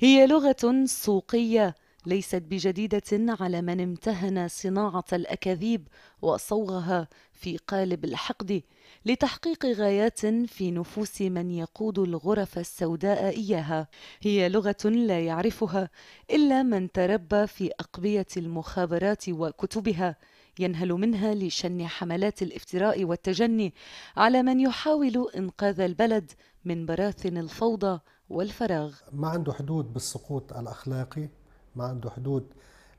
هي لغة سوقية ليست بجديدة على من امتهن صناعة الأكاذيب وصوغها في قالب الحقد لتحقيق غايات في نفوس من يقود الغرف السوداء إياها. هي لغة لا يعرفها إلا من تربى في أقبية المخابرات وكتبها. ينهل منها لشن حملات الافتراء والتجني على من يحاول إنقاذ البلد من براثن الفوضى والفراغ ما عنده حدود بالسقوط الأخلاقي ما عنده حدود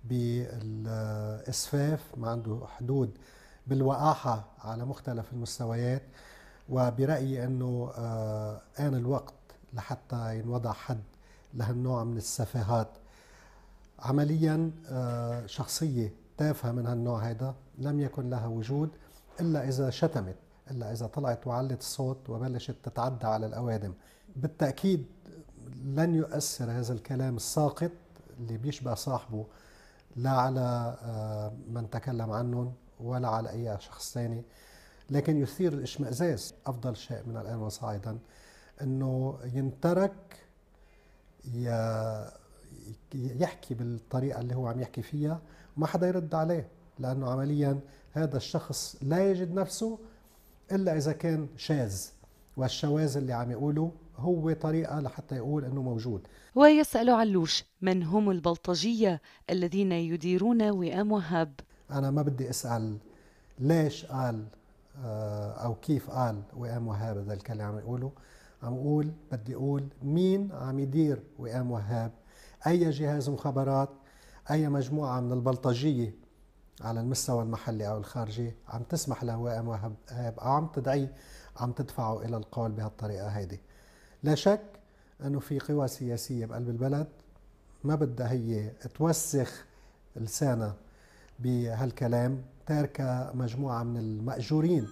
بالإسفاف ما عنده حدود بالوقاحة على مختلف المستويات وبرأيي أنه آه، آن الوقت لحتى ينوضع حد لهالنوع من السفاهات عمليا آه، شخصية تافهة من هالنوع هذا لم يكن لها وجود إلا إذا شتمت إلا إذا طلعت وعلت الصوت وبلشت تتعدى على الأوادم بالتأكيد لن يؤثر هذا الكلام الساقط اللي بيشبه صاحبه لا على آه، من تكلم عنهم ولا على أي شخص ثاني لكن يثير الإشمئزاز أفضل شيء من الآن وصاعدا أنه ينترك يحكي بالطريقة اللي هو عم يحكي فيها وما حدا يرد عليه لأنه عمليا هذا الشخص لا يجد نفسه الا اذا كان شاذ والشواذ اللي عم يقوله هو طريقة لحتى يقول أنه موجود ويسأل علوش من هم البلطجية الذين يديرون وئام وهاب أنا ما بدي أسأل ليش قال آه، أو كيف قال وئام وهاب هذا الكلام عم يقوله عم أقول بدي أقول مين عم يدير وئام وهاب أي جهاز مخابرات أي مجموعة من البلطجية على المستوى المحلي او الخارجي عم تسمح لهوام وهاب عم تدعي عم تدفعه الى القول بهالطريقه هيدي لا شك انه في قوى سياسيه بقلب البلد ما بدها هي توسخ لسانها بهالكلام تاركه مجموعه من الماجورين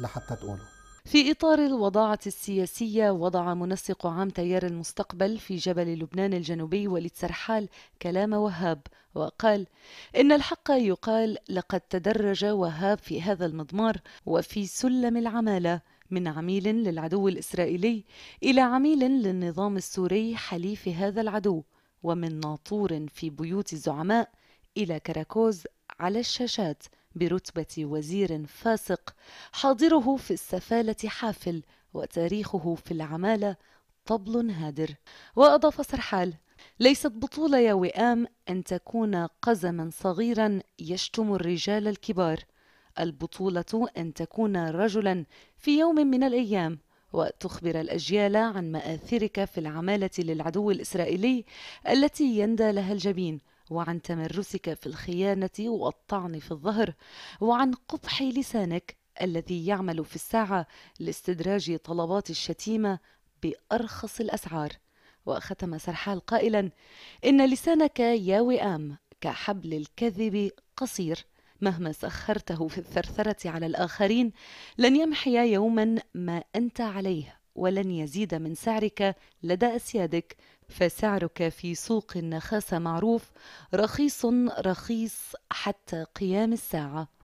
لحتى تقوله في إطار الوضاعة السياسية وضع منسق عام تيار المستقبل في جبل لبنان الجنوبي وليد سرحال كلام وهاب وقال إن الحق يقال لقد تدرج وهاب في هذا المضمار وفي سلم العمالة من عميل للعدو الإسرائيلي إلى عميل للنظام السوري حليف هذا العدو ومن ناطور في بيوت الزعماء إلى كراكوز على الشاشات برتبة وزير فاسق حاضره في السفالة حافل وتاريخه في العمالة طبل هادر وأضاف سرحال ليست بطولة يا وئام أن تكون قزما صغيرا يشتم الرجال الكبار البطولة أن تكون رجلا في يوم من الأيام وتخبر الأجيال عن مآثرك في العمالة للعدو الإسرائيلي التي يندى لها الجبين وعن تمرسك في الخيانة والطعن في الظهر وعن قبح لسانك الذي يعمل في الساعة لاستدراج طلبات الشتيمة بأرخص الأسعار وختم سرحال قائلا إن لسانك يا وئام كحبل الكذب قصير مهما سخرته في الثرثرة على الآخرين لن يمحي يوما ما أنت عليه ولن يزيد من سعرك لدى أسيادك فسعرك في سوق النخاسة معروف رخيص رخيص حتى قيام الساعة